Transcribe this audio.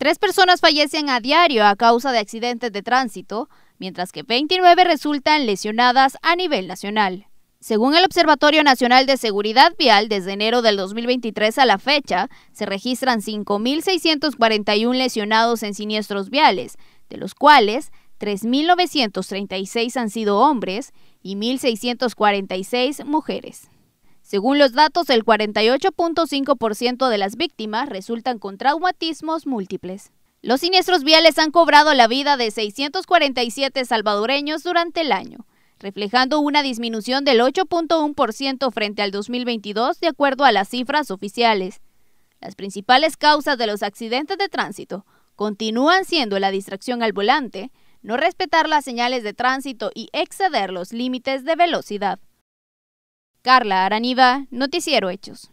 Tres personas fallecen a diario a causa de accidentes de tránsito, mientras que 29 resultan lesionadas a nivel nacional. Según el Observatorio Nacional de Seguridad Vial, desde enero del 2023 a la fecha, se registran 5.641 lesionados en siniestros viales, de los cuales 3.936 han sido hombres y 1.646 mujeres. Según los datos, el 48.5% de las víctimas resultan con traumatismos múltiples. Los siniestros viales han cobrado la vida de 647 salvadoreños durante el año, reflejando una disminución del 8.1% frente al 2022 de acuerdo a las cifras oficiales. Las principales causas de los accidentes de tránsito continúan siendo la distracción al volante, no respetar las señales de tránsito y exceder los límites de velocidad. Carla Araniva, Noticiero Hechos.